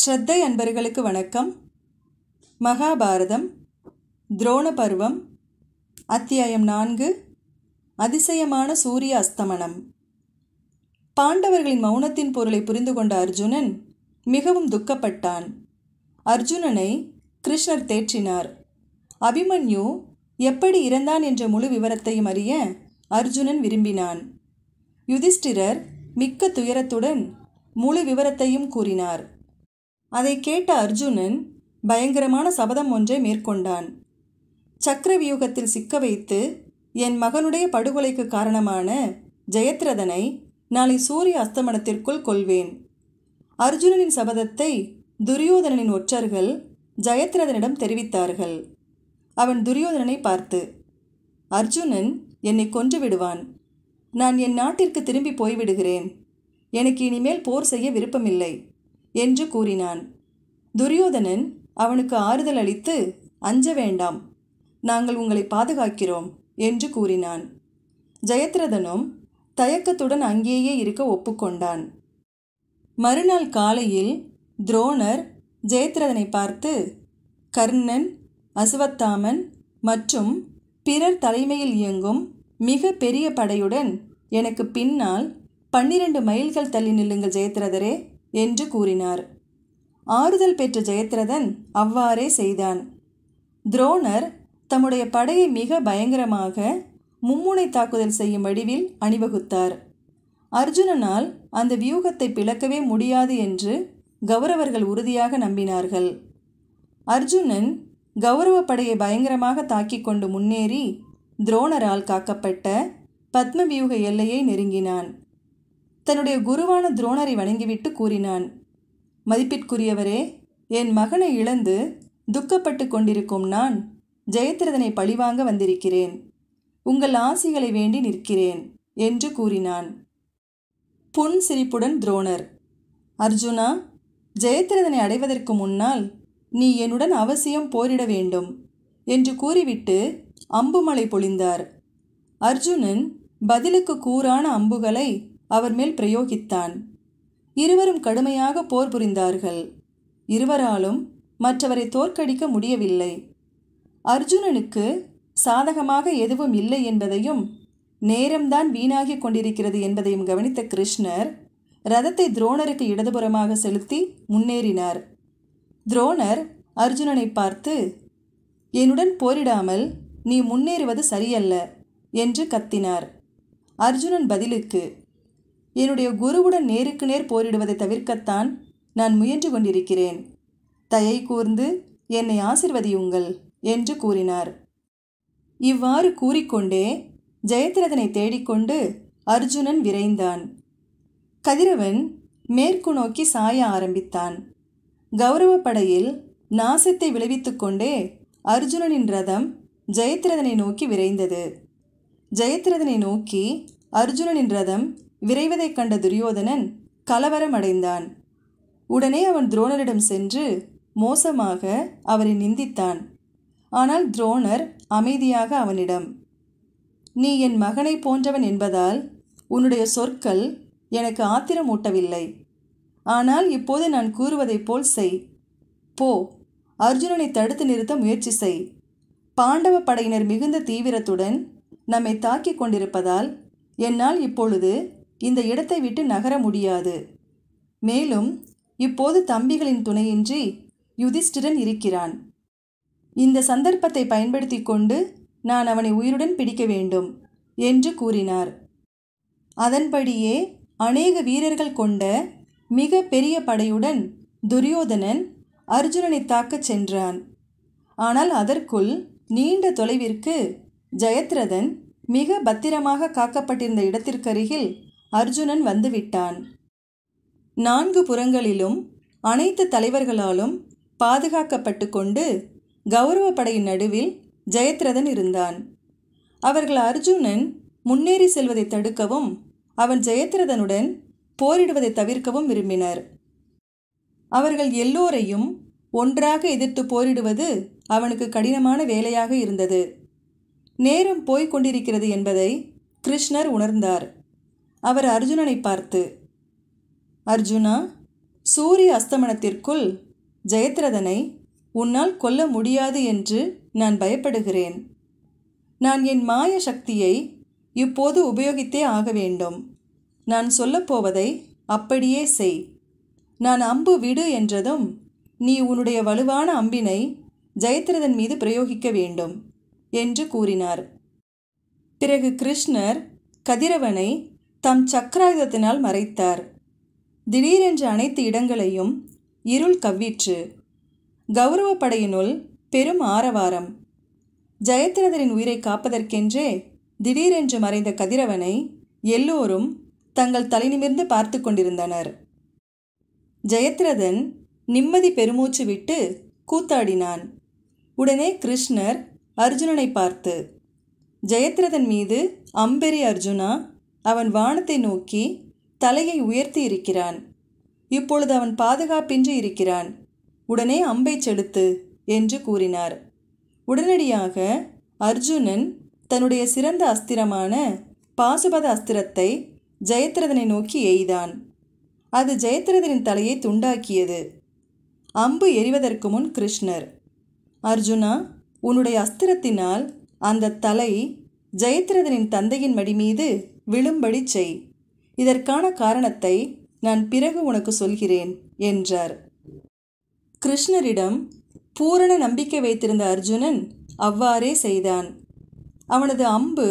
ஸ்ரத்தை அன்பர்களுக்கு வணக்கம் மகாபாரதம் துரோண பருவம் அத்தியாயம் நான்கு அதிசயமான சூரிய அஸ்தமனம் பாண்டவர்களின் மௌனத்தின் பொருளை புரிந்து கொண்ட அர்ஜுனன் மிகவும் துக்கப்பட்டான் அர்ஜுனனை கிருஷ்ணர் தேற்றினார் அபிமன்யு எப்படி இறந்தான் என்ற முழு விவரத்தையும் அறிய அர்ஜுனன் விரும்பினான் யுதிஷ்டிரர் மிக்க துயரத்துடன் முழு விவரத்தையும் கூறினார் அதை கேட்ட அர்ஜுனன் பயங்கரமான சபதம் ஒன்றை மேற்கொண்டான் சக்கரவியூகத்தில் சிக்க வைத்து என் மகனுடைய படுகொலைக்கு காரணமான ஜெயத்ரதனை நாளை சூரிய அஸ்தமனத்திற்குள் கொள்வேன் அர்ஜுனனின் சபதத்தை துரியோதனனின் ஒற்றர்கள் ஜெயத்ரதனிடம் தெரிவித்தார்கள் அவன் துரியோதனனை பார்த்து அர்ஜுனன் என்னை கொன்று விடுவான் நான் என் நாட்டிற்கு திரும்பி போய்விடுகிறேன் எனக்கு இனிமேல் போர் செய்ய விருப்பமில்லை என்று கூறினான் துரியோதனன் அவனுக்கு ஆறுதல் அளித்து அஞ்ச வேண்டாம் நாங்கள் உங்களை பாதுகாக்கிறோம் என்று கூறினான் ஜெயத்ரதனும் தயக்கத்துடன் அங்கேயே இருக்க ஒப்புக்கொண்டான் மறுநாள் காலையில் துரோணர் ஜெயத்ரதனை பார்த்து கர்ணன் அசுவத்தாமன் மற்றும் பிறர் தலைமையில் இயங்கும் மிக பெரிய படையுடன் எனக்கு பின்னால் பன்னிரண்டு மைல்கள் தள்ளி நில்லுங்கள் ஜெயத்ரதரே என்று கூறினார் ஆறுதல் பெற்ற ஜெயத்ரதன் அவ்வாறே செய்தான் துரோணர் தம்முடைய படையை மிக பயங்கரமாக மும்முனை தாக்குதல் செய்யும் வடிவில் அணிவகுத்தார் அர்ஜுனனால் அந்த வியூகத்தை பிளக்கவே முடியாது என்று கௌரவர்கள் உறுதியாக நம்பினார்கள் அர்ஜுனன் கௌரவ படையை பயங்கரமாக தாக்கிக் கொண்டு முன்னேறி துரோணரால் காக்கப்பட்ட பத்மவியூக எல்லையை நெருங்கினான் தன்னுடைய குருவான துரோணரை வணங்கிவிட்டு கூறினான் மதிப்பிற்குரியவரே என் மகனை இழந்து துக்கப்பட்டு கொண்டிருக்கும் நான் ஜெயத்ரதனை பழிவாங்க வந்திருக்கிறேன் உங்கள் ஆசிகளை வேண்டி நிற்கிறேன் என்று கூறினான் புன் சிரிப்புடன் துரோணர் அர்ஜுனா ஜெயத்ரதனை அடைவதற்கு முன்னால் நீ என்னுடன் அவசியம் போரிட வேண்டும் என்று கூறிவிட்டு அம்புமலை பொழிந்தார் அர்ஜுனன் பதிலுக்கு கூறான அம்புகளை அவர் மேல் பிரயோகித்தான் இருவரும் கடுமையாக போர் புரிந்தார்கள் இருவராலும் மற்றவரை தோற்கடிக்க முடியவில்லை அர்ஜுனனுக்கு சாதகமாக எதுவும் இல்லை என்பதையும் நேரம்தான் வீணாகி கொண்டிருக்கிறது என்பதையும் கவனித்த கிருஷ்ணர் ரதத்தை துரோணருக்கு இடதுபுறமாக செலுத்தி முன்னேறினார் துரோணர் அர்ஜுனனை பார்த்து என்னுடன் போரிடாமல் நீ முன்னேறுவது சரியல்ல என்று கத்தினார் அர்ஜுனன் பதிலுக்கு என்னுடைய குருவுடன் நேருக்கு நேர் போரிடுவதை தவிர்க்கத்தான் நான் முயன்று கொண்டிருக்கிறேன் தயை கூர்ந்து என்னை ஆசிர்வதியுங்கள் என்று கூறினார் இவ்வாறு கூறிக்கொண்டே ஜெயத்ரதனை தேடிக்கொண்டு அர்ஜுனன் விரைந்தான் கதிரவன் மேற்கு நோக்கி சாய ஆரம்பித்தான் கௌரவ படையில் நாசத்தை விளைவித்து கொண்டே அர்ஜுனனின் ரதம் ஜெயத்ரதனை நோக்கி விரைந்தது ஜெயத்ரதனை நோக்கி அர்ஜுனனின் ரதம் விரைவதைக் கண்ட துரியோதனன் கலவரமடைந்தான் உடனே அவன் துரோணரிடம் சென்று மோசமாக அவரை நிந்தித்தான் ஆனால் துரோணர் அமைதியாக அவனிடம் நீ என் மகனை போன்றவன் என்பதால் உன்னுடைய சொற்கள் எனக்கு ஆத்திரமூட்டவில்லை ஆனால் இப்போது நான் கூறுவதைப் போல் செய் போ அர்ஜுனனை தடுத்து நிறுத்த முயற்சி செய் பாண்டவ படையினர் மிகுந்த தீவிரத்துடன் நம்மை தாக்கிக் கொண்டிருப்பதால் என்னால் இப்பொழுது இந்த இடத்தை விட்டு நகர முடியாது மேலும் இப்போது தம்பிகளின் துணையின்றி யுதிஷ்டிரன் இருக்கிறான் இந்த சந்தர்ப்பத்தை பயன்படுத்தி கொண்டு நான் அவனை உயிருடன் பிடிக்க வேண்டும் என்று கூறினார் அதன்படியே அநேக வீரர்கள் கொண்ட மிக பெரிய படையுடன் துரியோதனன் அர்ஜுனனை தாக்கச் சென்றான் ஆனால் அதற்குள் நீண்ட தொலைவிற்கு ஜெயத்ரதன் மிக பத்திரமாக காக்கப்பட்டிருந்த இடத்திற்கருகில் அர்ஜுனன் வந்துவிட்டான் நான்கு புறங்களிலும் அனைத்து தலைவர்களாலும் பாதுகாக்கப்பட்டு கொண்டு கௌரவ படையின் நடுவில் ஜெயத்ரதன் இருந்தான் அவர்கள் அர்ஜுனன் முன்னேறி செல்வதை தடுக்கவும் அவன் ஜெயத்ரதனுடன் போரிடுவதை தவிர்க்கவும் விரும்பினர் அவர்கள் எல்லோரையும் ஒன்றாக எதிர்த்து போரிடுவது அவனுக்கு கடினமான வேலையாக இருந்தது நேரம் போய்க் கொண்டிருக்கிறது என்பதை கிருஷ்ணர் உணர்ந்தார் அவர் அர்ஜுனனை பார்த்து அர்ஜுனா சூரிய அஸ்தமனத்திற்குள் ஜெயத்ரதனை உன்னால் கொல்ல முடியாது என்று நான் பயப்படுகிறேன் நான் என் மாய சக்தியை இப்போது உபயோகித்தே ஆக வேண்டும் நான் சொல்லப்போவதை அப்படியே செய் நான் அம்பு விடு என்றதும் நீ உன்னுடைய வலுவான அம்பினை ஜெயத்ரதன் மீது பிரயோகிக்க வேண்டும் என்று கூறினார் பிறகு கிருஷ்ணர் கதிரவனை தம் சக்கராயுதத்தினால் மறைத்தார் திடீரென்று அனைத்து இடங்களையும் இருள் கவ்விற்று கௌரவ படையினுள் பெரும் ஆரவாரம் ஜெயத்ரதரின் உயிரை காப்பதற்கென்றே திடீரென்று மறைந்த கதிரவனை எல்லோரும் தங்கள் தலைநிமிர்ந்து பார்த்து கொண்டிருந்தனர் ஜெயத்ரதன் நிம்மதி பெருமூச்சு விட்டு கூத்தாடினான் உடனே கிருஷ்ணர் அர்ஜுனனை பார்த்து ஜெயத்ரதன் மீது அம்பெரி அர்ஜுனா அவன் வானத்தை நோக்கி தலையை உயர்த்தி இருக்கிறான் இப்பொழுது அவன் பாதுகாப்பின்றி இருக்கிறான் உடனே அம்பை செலுத்து என்று கூறினார் உடனடியாக அர்ஜுனன் தன்னுடைய சிறந்த அஸ்திரமான பாசுபத அஸ்திரத்தை ஜெயத்ரதனை நோக்கி எய்தான் அது ஜெயத்ரதனின் தலையை துண்டாக்கியது அம்பு எறிவதற்கு முன் கிருஷ்ணர் அர்ஜுனா உன்னுடைய அஸ்திரத்தினால் அந்த தலை ஜெயத்ரதனின் தந்தையின் மடி மீது விழும்படி செய் இதற்கான காரணத்தை நான் பிறகு உனக்கு சொல்கிறேன் என்றார் கிருஷ்ணரிடம் பூரண நம்பிக்கை வைத்திருந்த அர்ஜுனன் அவ்வாறே செய்தான் அவனது அம்பு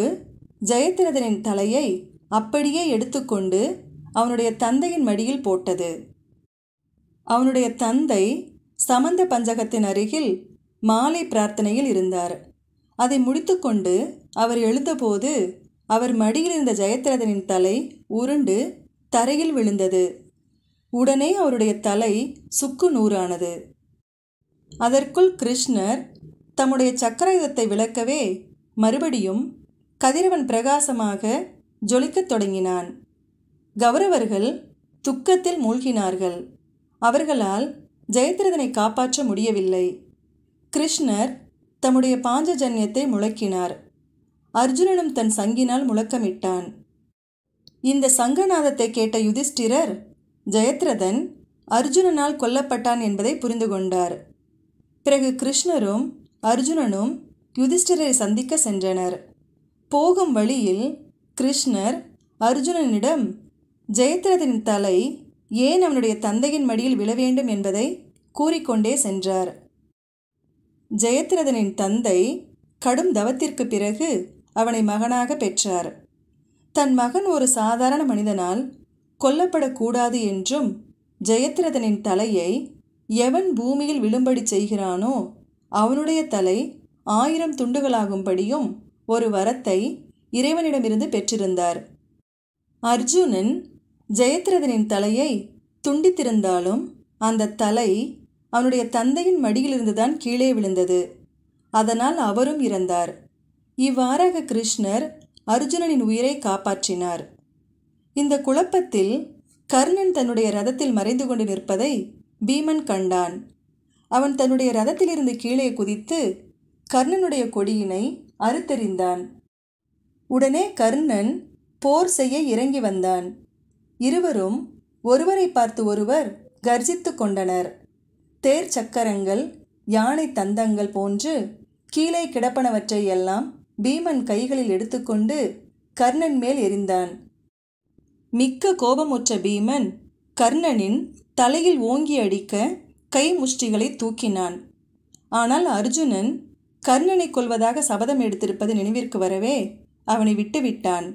ஜெயத்ரதனின் தலையை அப்படியே எடுத்துக்கொண்டு அவனுடைய தந்தையின் மடியில் போட்டது அவனுடைய தந்தை சமந்த பஞ்சகத்தின் அருகில் மாலை பிரார்த்தனையில் இருந்தார் அதை முடித்துக்கொண்டு அவர் எழுந்தபோது அவர் மடியில் இருந்த ஜெயத்ரதனின் தலை உருண்டு தரையில் விழுந்தது உடனே அவருடைய தலை சுக்கு நூறானது அதற்குள் கிருஷ்ணர் தம்முடைய சக்கரயுதத்தை விளக்கவே மறுபடியும் கதிரவன் பிரகாசமாக ஜொலிக்கத் தொடங்கினான் கௌரவர்கள் துக்கத்தில் மூழ்கினார்கள் அவர்களால் ஜெயத்ரதனை காப்பாற்ற முடியவில்லை கிருஷ்ணர் தம்முடைய பாஞ்சஜன்யத்தை முழக்கினார் அர்ஜுனனும் தன் சங்கினால் முழக்கமிட்டான் இந்த சங்கநாதத்தை கேட்ட யுதிஷ்டிரர் ஜெயத்ரதன் அர்ஜுனனால் கொல்லப்பட்டான் என்பதை புரிந்து கொண்டார் பிறகு கிருஷ்ணரும் அர்ஜுனனும் யுதிஷ்டிரரை சந்திக்க சென்றனர் போகும் வழியில் கிருஷ்ணர் அர்ஜுனனிடம் ஜெயத்ரதனின் தலை ஏன் அவனுடைய தந்தையின் மடியில் விழ வேண்டும் என்பதை கூறிக்கொண்டே சென்றார் ஜெயத்ரதனின் தந்தை கடும் தவத்திற்கு பிறகு அவனை மகனாக பெற்றார் தன் மகன் ஒரு சாதாரண மனிதனால் கொல்லப்படக்கூடாது என்றும் ஜெயத்ரதனின் தலையை எவன் பூமியில் விழும்படி செய்கிறானோ அவனுடைய தலை ஆயிரம் துண்டுகளாகும்படியும் ஒரு வரத்தை இறைவனிடமிருந்து பெற்றிருந்தார் அர்ஜுனன் ஜெயத்ரதனின் தலையை துண்டித்திருந்தாலும் அந்த தலை அவனுடைய தந்தையின் மடியிலிருந்துதான் கீழே விழுந்தது அதனால் அவரும் இறந்தார் இவ்வாறாக கிருஷ்ணர் அர்ஜுனனின் உயிரை காப்பாற்றினார் இந்த குழப்பத்தில் கர்ணன் தன்னுடைய ரதத்தில் மறைந்து கொண்டு நிற்பதை பீமன் கண்டான் அவன் தன்னுடைய ரதத்திலிருந்து கீழே குதித்து கர்ணனுடைய கொடியினை அறுத்தெறிந்தான் உடனே கர்ணன் போர் செய்ய இறங்கி வந்தான் இருவரும் ஒருவரை பார்த்து ஒருவர் கர்ஜித்து கொண்டனர் தேர் சக்கரங்கள் யானை தந்தங்கள் போன்று கீழே கிடப்பனவற்றை எல்லாம் பீமன் கைகளில் எடுத்துக்கொண்டு கர்ணன் மேல் எரிந்தான் மிக்க கோபமுற்ற பீமன் கர்ணனின் தலையில் ஓங்கி அடிக்க கை முஷ்டிகளை தூக்கினான் ஆனால் அர்ஜுனன் கர்ணனை கொள்வதாக சபதம் எடுத்திருப்பது நினைவிற்கு வரவே அவனை விட்டுவிட்டான்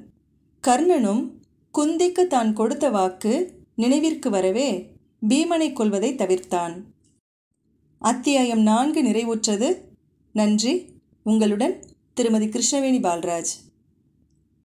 கர்ணனும் குந்திக்கு தான் கொடுத்த வாக்கு நினைவிற்கு வரவே பீமனை கொள்வதை தவிர்த்தான் அத்தியாயம் நான்கு நிறைவுற்றது நன்றி உங்களுடன் திருமதி கிருஷ்ணவேணி பால்ராஜ்